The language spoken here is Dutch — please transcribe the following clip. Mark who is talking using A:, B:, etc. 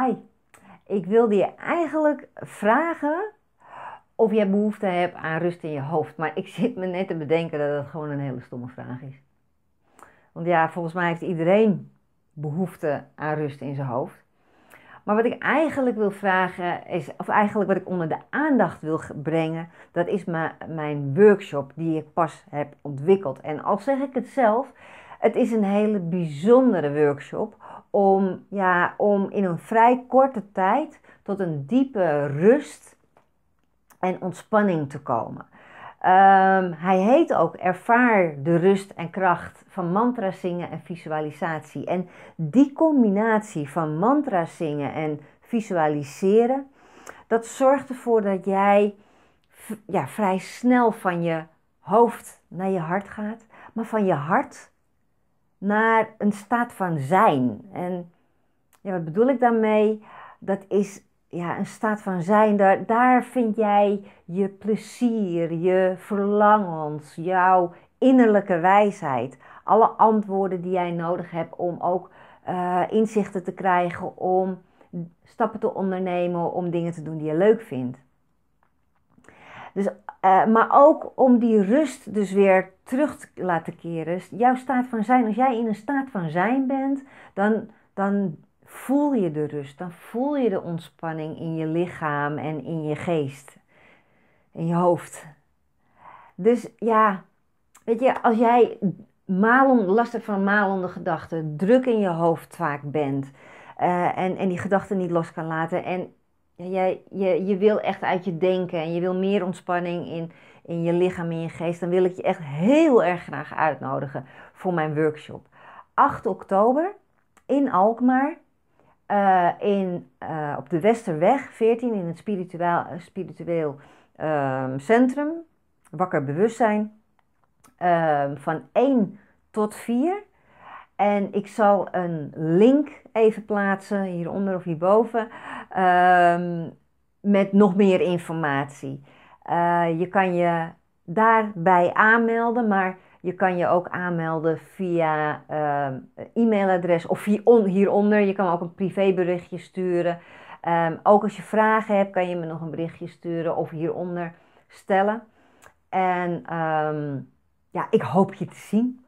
A: Hi, ik wilde je eigenlijk vragen of jij behoefte hebt aan rust in je hoofd. Maar ik zit me net te bedenken dat dat gewoon een hele stomme vraag is. Want ja, volgens mij heeft iedereen behoefte aan rust in zijn hoofd. Maar wat ik eigenlijk wil vragen is, of eigenlijk wat ik onder de aandacht wil brengen, dat is mijn workshop die ik pas heb ontwikkeld. En al zeg ik het zelf, het is een hele bijzondere workshop om, ja, om in een vrij korte tijd tot een diepe rust en ontspanning te komen. Ehm, hij heet ook Ervaar de rust en kracht van mantra zingen en visualisatie. En die combinatie van mantra zingen en visualiseren, dat zorgt ervoor dat jij ja, vrij snel van je hoofd naar je hart gaat, maar van je hart naar een staat van zijn. En ja, wat bedoel ik daarmee? Dat is ja, een staat van zijn. Daar, daar vind jij je plezier, je verlangens, jouw innerlijke wijsheid. Alle antwoorden die jij nodig hebt om ook eh, inzichten te krijgen, om stappen te ondernemen, om dingen te doen die je leuk vindt. Dus, eh, maar ook om die rust dus weer terug te laten keren. Jouw staat van zijn. Als jij in een staat van zijn bent, dan, dan voel je de rust. Dan voel je de ontspanning in je lichaam en in je geest. In je hoofd. Dus ja, weet je, als jij last lastig van malende gedachten, druk in je hoofd vaak bent. Eh, en, en die gedachten niet los kan laten. En ja, jij, je, je wil echt uit je denken en je wil meer ontspanning in, in je lichaam en je geest, dan wil ik je echt heel erg graag uitnodigen voor mijn workshop. 8 oktober in Alkmaar, eh, in, eh, op de Westerweg 14 in het spiritueel, spiritueel ehm, centrum, wakker bewustzijn, ehm, van 1 tot 4. En ik zal een link even plaatsen, hieronder of hierboven, ehm, met nog meer informatie. Eh, je kan je daarbij aanmelden, maar je kan je ook aanmelden via ehm, e-mailadres of hieronder. Je kan ook een privéberichtje sturen. Ehm, ook als je vragen hebt, kan je me nog een berichtje sturen of hieronder stellen. En ja, ik hoop je te zien.